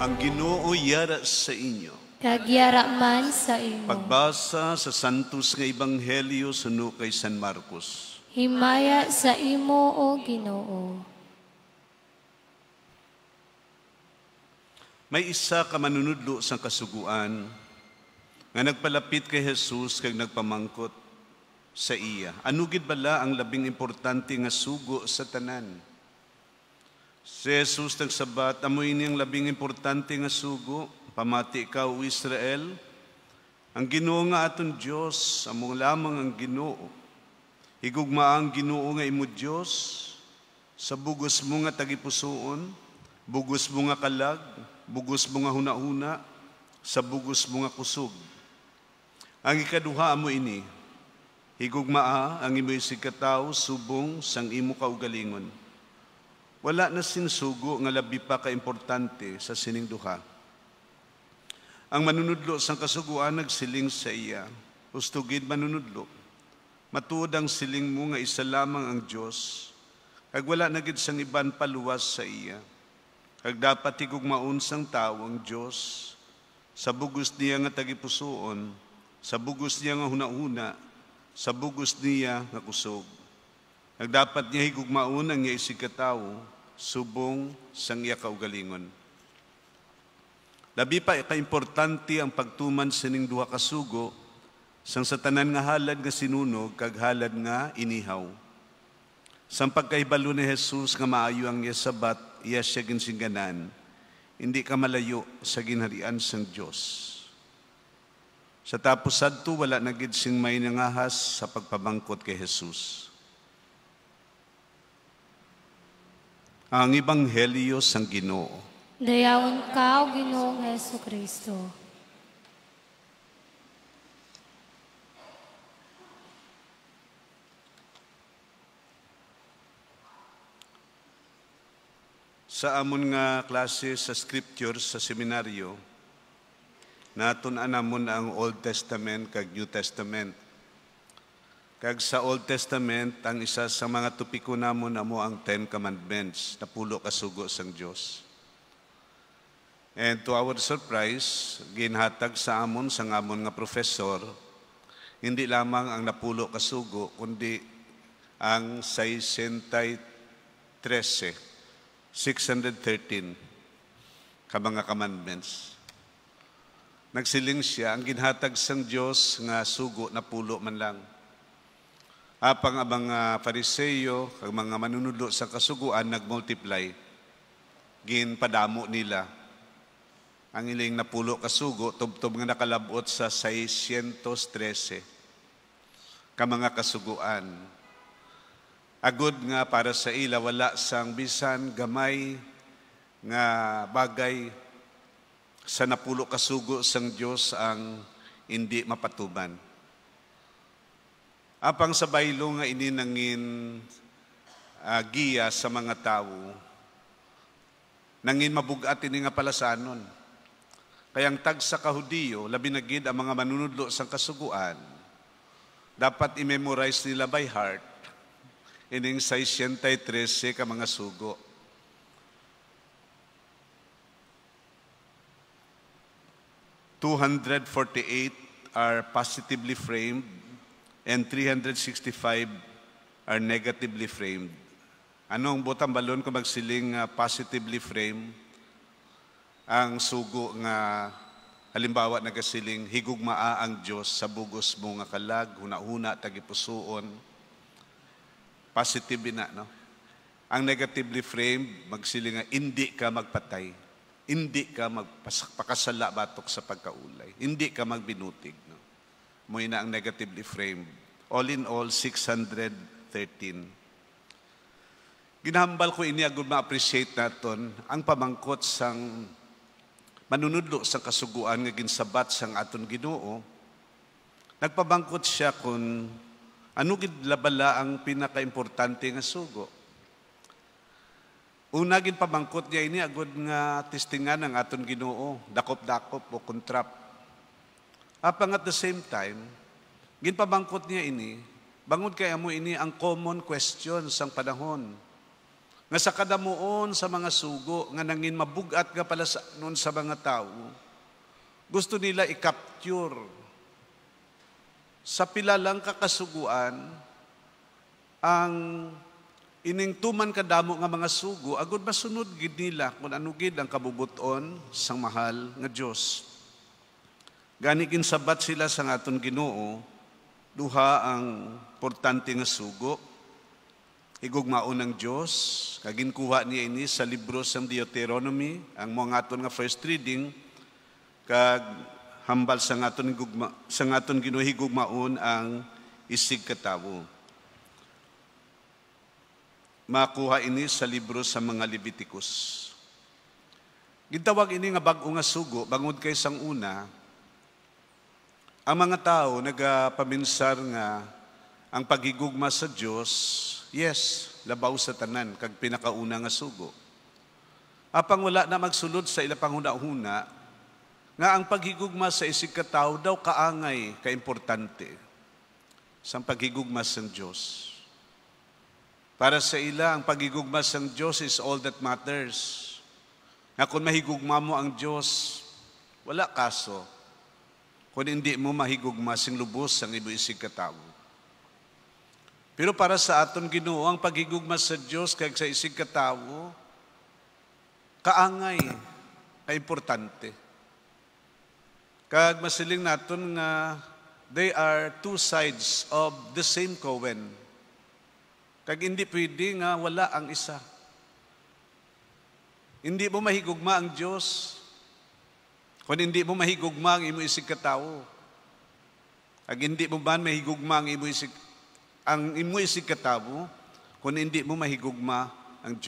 Ang Ginoo yara sa inyo. Kagyara man sa inyo. Pagbasa sa Santos nga Ebanghelyo suno kay San Marcos. Himaya sa imo o Ginoo. May isa ka manunudlo sa kasuguan nga nagpalapit kay Jesus kag nagpamangkot sa iya. Ano gid bala ang labing importante nga sugo sa tanan? Si Jesus nagsabat, amoy niyang labing importante nga sugo, pamati ka o Israel. Ang ginoo nga aton Diyos, among lamang ang ginoo. Higugma ang ginoo nga imo Diyos, sa bugos mo nga tagipusoon, bugos mo nga kalag, bugos mo nga hunahuna, sa bugos mo nga kusog. Ang ikaduha mo ini, higugmaa ang imo'y sigkataw, subong, sang imo kaugalingon wala na sinsugo nga labi pa kaimportante sa sining duha. Ang manunudlo sang kasuguan nagsiling sa iya, hustugid manunudlo. Matuod ang siling mo nga isa lamang ang Dios, kag wala na gid sang iban paluwas sa iya. Kag dapat igugmaon sang tawo ang Dios sa bugos niya nga tagipusoon, sa bugos niya nga hunahuna, sa bugos niya nga kusog. Ang dapat niya higugmaon ang niya isikataw, subong sang iya kaugalingon. Labi pa, ikaimportante ang pagtuman sining duha kasugo, sang satanan nga halad nga sinunog, kag halad nga inihaw. Sang pagkaibalo ni Jesus nga maayo ang iya sabat, iya siya ginsinganan, hindi ka malayo sa ginharian sang Diyos. Sa tapos adto wala nagid sing may nangahas sa pagpabangkot kay Jesus. Ang Ebanghelyo sang Ginoo. Dayawon ka, o Ginoong Heso Kristo. Sa amon nga klase sa scriptures sa seminaryo, natun-anamon ang Old Testament kag New Testament Kag sa Old Testament, ang isa sa mga tupiko namo na mo ang Ten Commandments, na pulo kasugo sang Dios. And to our surprise, ginhatag sa amon sa amon nga professor, hindi lamang ang napulo kasugo, kundi ang 613, 613 ka mga commandments. Nagsiling siya, ang ginhatag sang Dios nga sugo na pulo man lang. Apang ang mga fariseyo, ang mga manunulo sa kasuguan, nagmultiply. Ginpadamo nila. Ang iling napulo kasugo, tubtob nga nakalabot sa 613 ka mga kasuguan. Agod nga para sa ila, wala sang bisan, gamay, nga bagay sa napulo kasugo sang Dios ang hindi mapatuban. Apang sa baylo nga ininangin uh, ah, giya sa mga tao, nangin mabugat ini nga palasanon. Kayang tag sa kahudiyo, labi na gid ang mga manunudlo sa kasuguan, dapat i-memorize nila by heart ining 613 ka mga sugo. Two hundred forty-eight are positively framed and 365 are negatively framed. Anong butang balon ko magsiling uh, positively frame? Ang sugo nga halimbawa nagasiling higugmaa ang Dios sa bugos mo nga kalag hunahuna tagipusoon. Positive na no. Ang negatively framed magsiling nga hindi ka magpatay. Hindi ka magpakasala batok sa pagkaulay. Hindi ka magbinutig no. Mo'y na ang negatively framed All in all, 613. Ginahambal ko ini gud ma-appreciate naton ang pamangkot sang manunudlo sa kasuguan nga ginsabat sang aton Ginoo. Nagpabangkot siya kun ano gid labala ang pinakaimportante nga sugo. Una gid pabangkot niya ini agud nga testingan ang aton Ginoo, dakop-dakop o kontrap. Apang at the same time, Ginpabangkot niya ini, bangod kaya mo ini ang common question sang panahon. Nga sa kadamuon sa mga sugo, nga nangin mabugat nga pala sa, nun sa mga tao, gusto nila i-capture sa pila pilalang kakasuguan ang ining tuman kadamo nga mga sugo agud masunod gid nila kung ano gid ang kabubuton sang mahal nga Dios gani sabat sila sang aton Ginoo Duha ang portante nga sugo. Igugmaon ng Diyos. Kaginkuha niya ini sa libro sa Deuteronomy, ang mga aton nga first reading, kag hambal sa aton gugma, sa ngaton ginuhigugmaon ang isig katawo. Makuha ini sa libro sa mga Leviticus. Gitawag ini nga bag-o nga sugo, bangod kay sang una, ang mga tao nagapaminsar nga ang pagigugma sa Dios, yes, labaw sa tanan kag pinakauna nga sugo. Apang wala na magsulod sa ila panghuna-huna nga ang paghigugma sa isig ka tao daw kaangay ka importante sa paghigugma sa Dios. Para sa ila, ang pagigugma sa Dios is all that matters. Nga kun mahigugma mo ang Dios, wala kaso kung hindi mo mahigugma sing lubos ang imo isig Pero para sa aton Ginoo ang paghigugma sa Dios kay sa isig katao kaangay ka importante. Kag masiling naton nga they are two sides of the same coin. Kag hindi pwede nga wala ang isa. Hindi mo mahigugma ang Diyos kung hindi mo mahigugma ang imo isig katao, ag hindi mo ba mahigugma ang imo isig ang imo isig katao, kung hindi mo mahigugma ang Dios.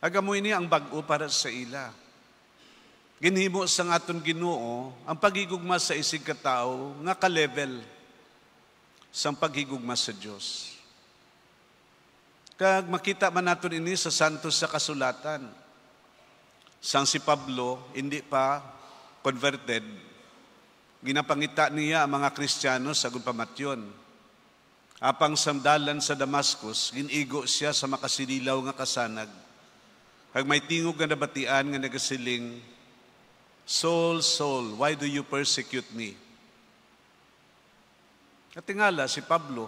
Diyos. Agamoy ini ang bago para sa ila. Ginhimo sa aton Ginoo ang paghigugma sa isig katao nga ka-level sa paghigugma sa Dios. Kag makita man naton ini sa santos sa kasulatan, san si Pablo, hindi pa converted, ginapangita niya ang mga Kristiyano sa gumpamatyon. Apang samdalan sa Damascus, ginigo siya sa makasililaw nga kasanag. Kag may tingog nga nabatian nga nagasiling, Soul, soul, why do you persecute me? Katingala si Pablo,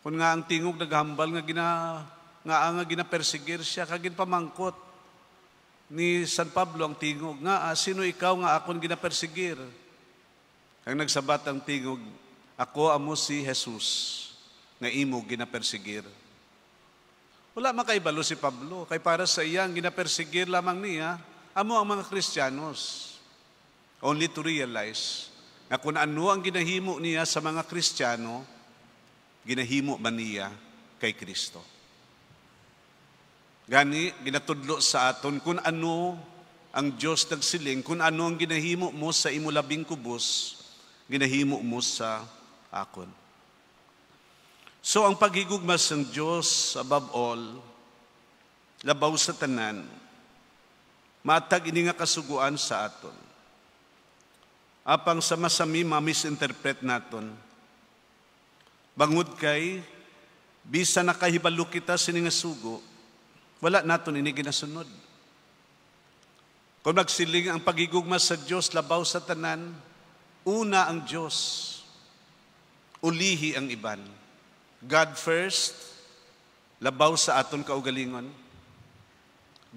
kung nga ang tingog naghambal nga gina nga nga ginapersigir siya kagin pamangkot ni San Pablo ang tingog. Nga, ah, sino ikaw nga akong ginapersigir? Ang nagsabat ang tingog, ako amo si Jesus nga imo ginapersigir. Wala makaibalo si Pablo, kay para sa iya ang ginapersigir lamang niya, amo ang mga Kristiyanos. Only to realize na kung ano ang ginahimo niya sa mga Kristiyano, ginahimo ba niya kay Kristo. Gani, ginatudlo sa aton kun ano ang Dios nagsiling, kun ano ang ginahimo mo sa imo labing kubos, ginahimo mo sa akon. So ang paghigugmas ng Dios above all, labaw sa tanan, matag ini nga kasuguan sa aton. Apang sa masami ma-misinterpret naton. Bangod kay, bisa nakahibalo kita sininga sugo, wala nato ini ginasunod. Kung nagsiling ang pagigugma sa Dios labaw sa tanan, una ang Dios, ulihi ang iban. God first, labaw sa aton kaugalingon.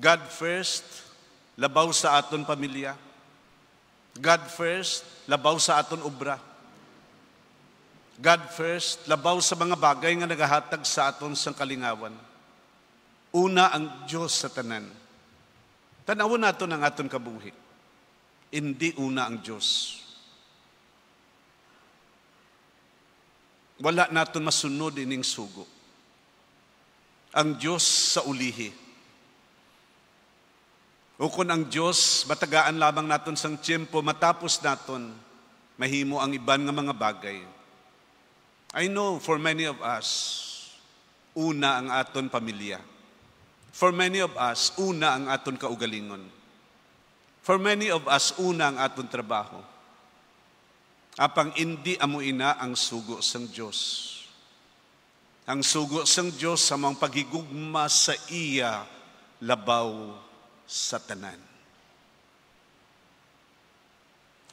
God first, labaw sa aton pamilya. God first, labaw sa aton obra. God first, labaw sa mga bagay nga nagahatag sa aton sang kalingawan. Una ang Diyos sa tanan. Tanawon nato ang aton kabuhi. Hindi una ang Diyos. Wala naton masunod ining sugo. Ang Diyos sa ulihi. O kung ang Diyos, batagaan lamang naton sang tiyempo, matapos naton, mahimo ang iban nga mga bagay. I know for many of us, una ang aton pamilya. For many of us, una ang aton kaugalingon. For many of us, una ang aton trabaho. Apang hindi ina ang sugo sang Dios. Ang sugo sang Dios sa mga pagigugma sa iya labaw sa tanan.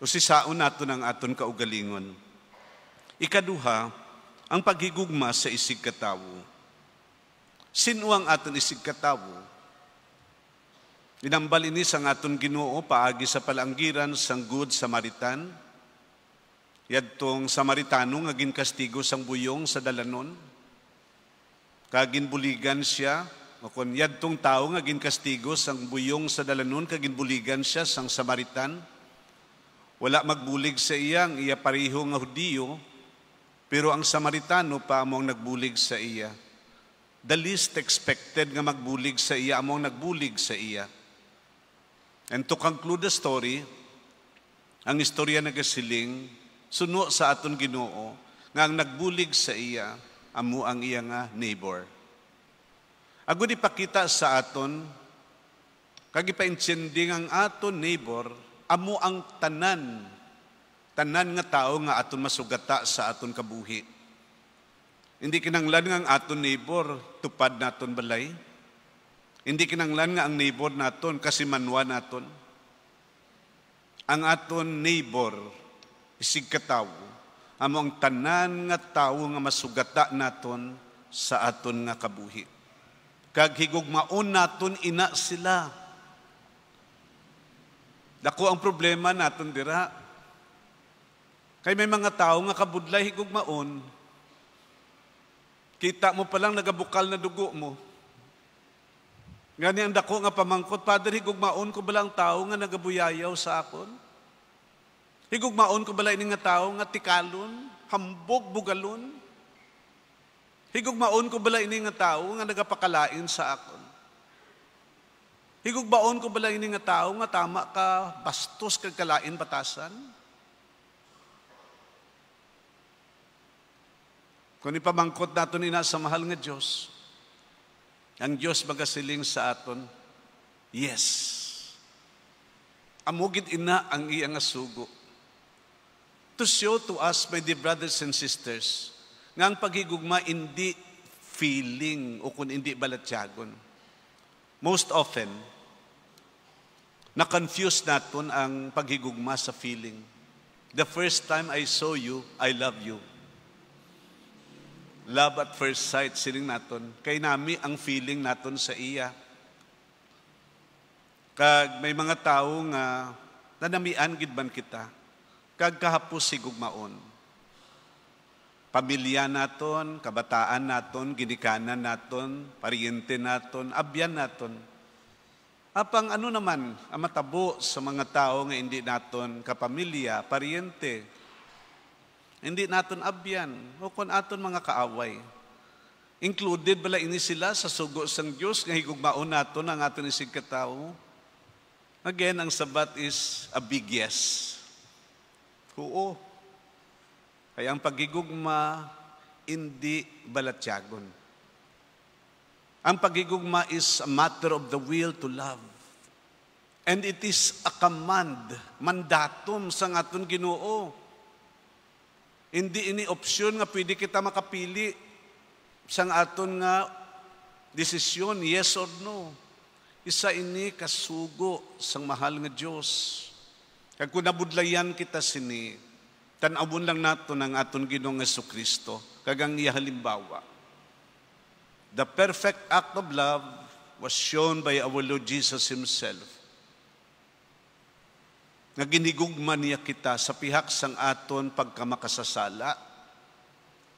Usisaon nato ang aton kaugalingon. Ikaduha, ang pagigugma sa isig katawo. Sinuang aton isigkatawo, ini sang aton ginoo paagi sa palanggiran sang good Samaritan. Yadtong Samaritano nga ginkastigo sang buyong sa dalanon. Kaginbuligan siya o kun yadtong tao nga ginkastigo sang buyong sa dalanon kaginbuligan siya sang Samaritan. Wala magbulig sa iya ang iya pareho nga Hudiyo, pero ang Samaritano pa among nagbulig sa iya the least expected nga magbulig sa iya among nagbulig sa iya. And to conclude the story, ang istorya nagasiling suno sa aton Ginoo nga ang nagbulig sa iya amo ang iya nga neighbor. Agud ipakita sa aton kag ipaintsindi ang aton neighbor amo ang tanan tanan nga tao nga aton masugata sa aton kabuhi. Hindi kinanglan nga ang aton neighbor, tupad naton balay. Hindi kinanglan nga ang neighbor naton, kasi manwa naton. Ang aton neighbor, isigkataw, among tanan nga tawo nga masugata naton sa aton nga kabuhi. Kag higugmaon naton ina sila. Dako ang problema naton dira. Kay may mga tao nga kabudlay higugmaon, Kita mo palang nagabukal na dugo mo. Gani ang dako nga pamangkot, Padre, higugmaon ko balang tao nga nagabuyayaw sa akon. Higugmaon ko bala ining nga tao nga tikalon, hambog, bugalon. Higugmaon ko bala ini nga tao nga nagapakalain sa akon. Higugmaon ko bala ini nga tao nga tama ka, bastos kag kalain batasan. Kung ipamangkot nato ina sa mahal nga Diyos, ang Diyos magasiling sa aton, yes. Amugit ina ang iyang sugo. To show to us, my dear brothers and sisters, nga ang paghigugma hindi feeling o kung hindi balatyagon. Most often, na-confuse natin ang paghigugma sa feeling. The first time I saw you, I love you. Love at first sight, sining naton. Kay nami ang feeling naton sa iya. Kag may mga tao nga nanamian gid man kita. Kag kahapos sigugmaon. Pamilya naton, kabataan naton, ginikanan naton, paryente naton, abyan naton. Apang ano naman ang matabo sa mga tao nga hindi naton kapamilya, paryente, hindi naton abyan. O kon aton mga kaaway. Included bala ini sila sa sugo sang Dios nga higugmaon naton ang aton isig katao. Again, ang sabat is a big yes. Oo. Kaya ang pagigugma, hindi balatyagon. Ang pagigugma is a matter of the will to love. And it is a command, mandatum sang aton ginoo hindi ini opsyon nga pwede kita makapili sang aton nga desisyon, yes or no. Isa ini kasugo sang mahal nga Dios. Kag kun nabudlayan kita sini, tan-awon lang nato ang aton Ginoong Hesus Kristo kag ang iya halimbawa. The perfect act of love was shown by our Lord Jesus himself nga ginigugma niya kita sa pihak sang aton pagkamakasasala.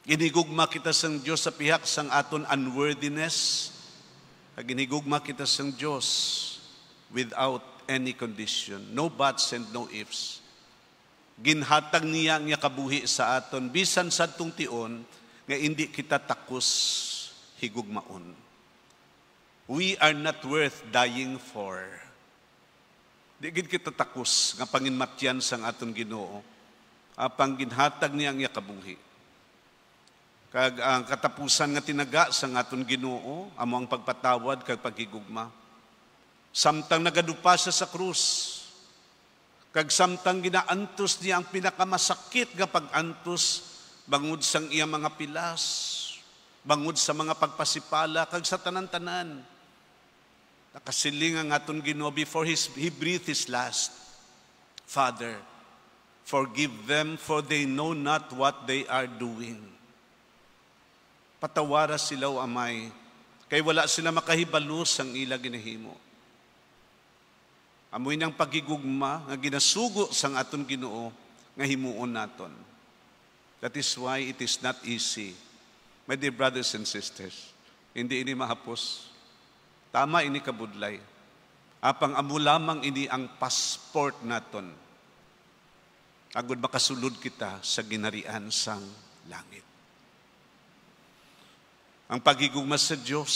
Ginigugma kita sang Dios sa pihak sang aton unworthiness. Ginigugma kita sang Dios without any condition, no buts and no ifs. Ginhatag niya ang kabuhi sa aton bisan sa tung tion nga hindi kita takus higugmaon. We are not worth dying for Di gid kita takos nga panginmatyan sang aton Ginoo. Apang ginhatag niya ang yakabunghi. Kag ang katapusan nga tinaga sang aton Ginoo amo ang pagpatawad kag paghigugma. Samtang nagadupa siya sa krus, kag samtang ginaantos niya ang pinakamasakit nga pagantos bangod sang iya mga pilas, bangod sa mga pagpasipala kag sa tanan-tanan Nakasiling ang aton Ginoo before his, he breathed his last. Father, forgive them for they know not what they are doing. Patawara sila o amay, kay wala sila makahibalos ang ila ginahimo. Amoy ng pagigugma nga ginasugo sang aton Ginoo nga himuon naton. That is why it is not easy. My dear brothers and sisters, hindi ini mahapos Tama ini kabudlay. Apang amo lamang ini ang passport naton. Agod makasulod kita sa ginarian sang langit. Ang paghigugma sa Dios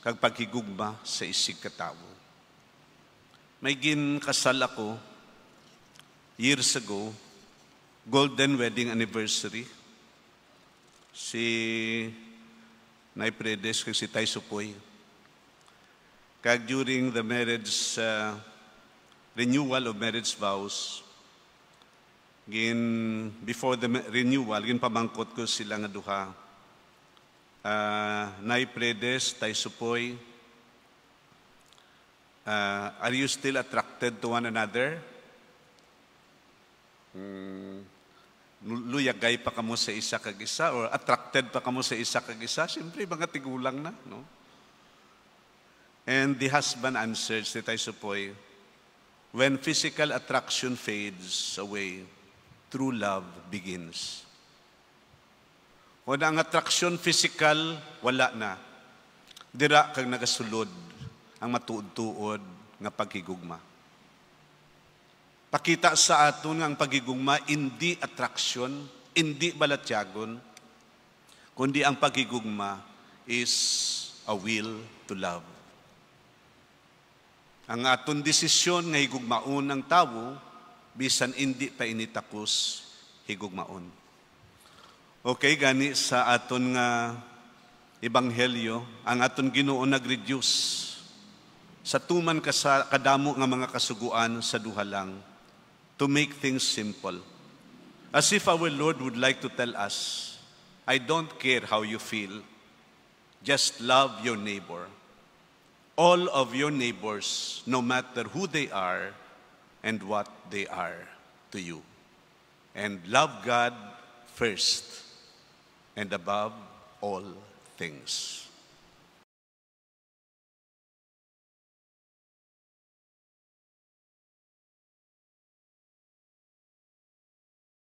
kag paghigugma sa isig katawo. May gin kasal ako years ago, golden wedding anniversary. Si Nay Predes kag si Tay Supoy kag during the marriage uh, renewal of marriage vows gin before the renewal gin pamangkot ko sila nga duha uh, nay predes tay supoy uh, are you still attracted to one another mm, luyagay pa kamo sa isa kag isa or attracted pa kamo sa isa kag isa syempre mga tigulang na no And the husband answered, ni Taisopoy, When physical attraction fades away, true love begins. Kung ang attraction physical, wala na. Dira kang nagasulod ang matuod-tuod nga paghigugma. Pakita sa aton ang paghigugma, hindi attraction, hindi balatyagon, kundi ang paghigugma is a will to love. Ang aton desisyon nga higugmaon ang tawo bisan indi pa ini takos higugmaon. Okay gani sa aton nga ebanghelyo ang aton Ginoo nag-reduce sa tuman ka sa kadamo nga mga kasuguan sa duha lang to make things simple. As if our Lord would like to tell us, I don't care how you feel. Just love your neighbor all of your neighbors, no matter who they are and what they are to you. And love God first and above all things.